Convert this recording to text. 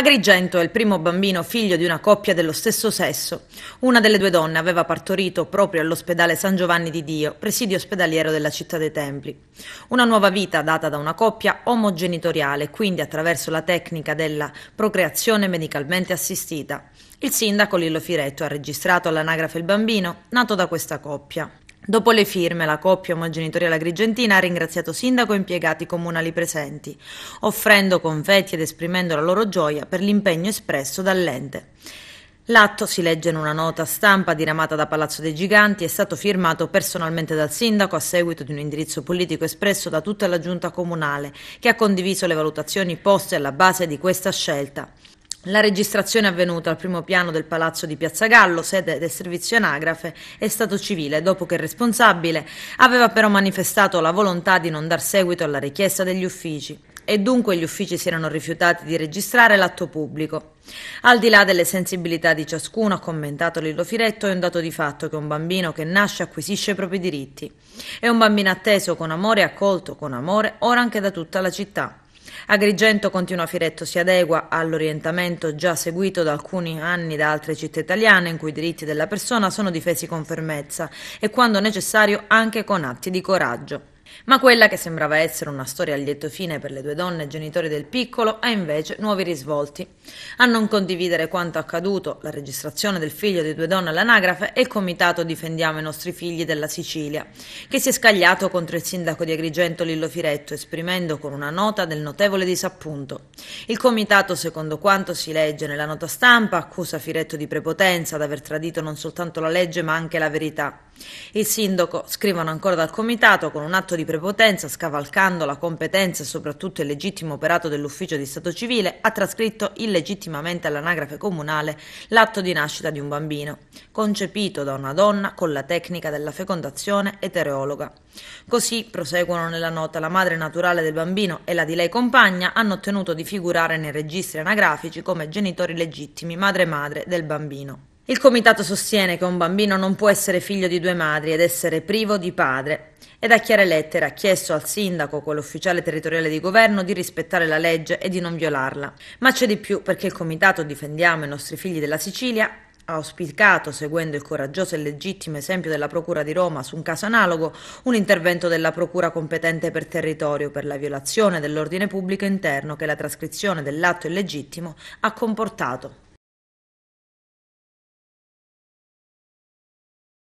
Agrigento è il primo bambino figlio di una coppia dello stesso sesso. Una delle due donne aveva partorito proprio all'ospedale San Giovanni di Dio, presidio ospedaliero della città dei Templi. Una nuova vita data da una coppia omogenitoriale, quindi attraverso la tecnica della procreazione medicalmente assistita. Il sindaco Lillo Firetto ha registrato all'anagrafe il bambino nato da questa coppia. Dopo le firme, la coppia omogenitoriale agrigentina ha ringraziato sindaco e impiegati comunali presenti, offrendo confetti ed esprimendo la loro gioia per l'impegno espresso dall'ente. L'atto, si legge in una nota stampa diramata da Palazzo dei Giganti, è stato firmato personalmente dal sindaco a seguito di un indirizzo politico espresso da tutta la giunta comunale, che ha condiviso le valutazioni poste alla base di questa scelta. La registrazione avvenuta al primo piano del palazzo di Piazza Gallo, sede del servizio anagrafe e stato civile, dopo che il responsabile aveva però manifestato la volontà di non dar seguito alla richiesta degli uffici e dunque gli uffici si erano rifiutati di registrare l'atto pubblico. Al di là delle sensibilità di ciascuno, ha commentato Lillo Firetto, è un dato di fatto che un bambino che nasce acquisisce i propri diritti. È un bambino atteso con amore e accolto con amore ora anche da tutta la città. Agrigento continua Firetto si adegua all'orientamento già seguito da alcuni anni da altre città italiane in cui i diritti della persona sono difesi con fermezza e quando necessario anche con atti di coraggio. Ma quella che sembrava essere una storia a lieto fine per le due donne genitori del piccolo ha invece nuovi risvolti. A non condividere quanto accaduto, la registrazione del figlio di due donne all'anagrafe e il comitato Difendiamo i nostri figli della Sicilia, che si è scagliato contro il sindaco di Agrigento Lillo Firetto, esprimendo con una nota del notevole disappunto. Il comitato, secondo quanto si legge nella nota stampa, accusa Firetto di prepotenza, ad aver tradito non soltanto la legge ma anche la verità. Il sindaco, scrivono ancora dal comitato, con un atto di di prepotenza, scavalcando la competenza e soprattutto il legittimo operato dell'ufficio di Stato civile, ha trascritto illegittimamente all'anagrafe comunale l'atto di nascita di un bambino, concepito da una donna con la tecnica della fecondazione etereologa. Così, proseguono nella nota, la madre naturale del bambino e la di lei compagna hanno ottenuto di figurare nei registri anagrafici come genitori legittimi, madre e madre del bambino. Il comitato sostiene che un bambino non può essere figlio di due madri ed essere privo di padre ed a chiare lettere ha chiesto al sindaco, quell'ufficiale territoriale di governo, di rispettare la legge e di non violarla. Ma c'è di più perché il comitato Difendiamo i nostri figli della Sicilia ha auspicato, seguendo il coraggioso e legittimo esempio della Procura di Roma su un caso analogo, un intervento della Procura competente per territorio per la violazione dell'ordine pubblico interno che la trascrizione dell'atto illegittimo ha comportato.